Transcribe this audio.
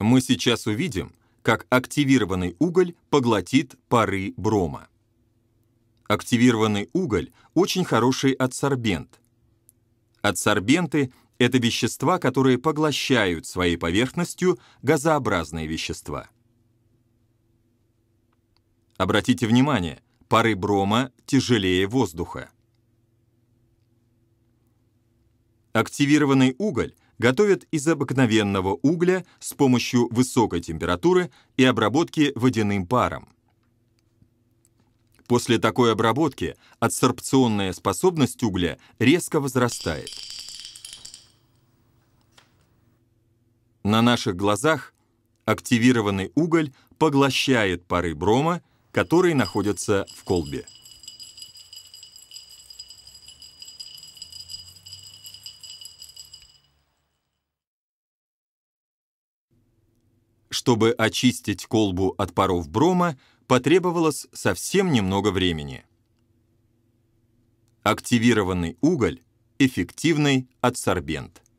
Мы сейчас увидим, как активированный уголь поглотит пары брома. Активированный уголь — очень хороший адсорбент. Адсорбенты — это вещества, которые поглощают своей поверхностью газообразные вещества. Обратите внимание, пары брома тяжелее воздуха. Активированный уголь готовят из обыкновенного угля с помощью высокой температуры и обработки водяным паром. После такой обработки адсорбционная способность угля резко возрастает. На наших глазах активированный уголь поглощает пары брома, которые находятся в колбе. Чтобы очистить колбу от паров брома, потребовалось совсем немного времени. Активированный уголь – эффективный адсорбент –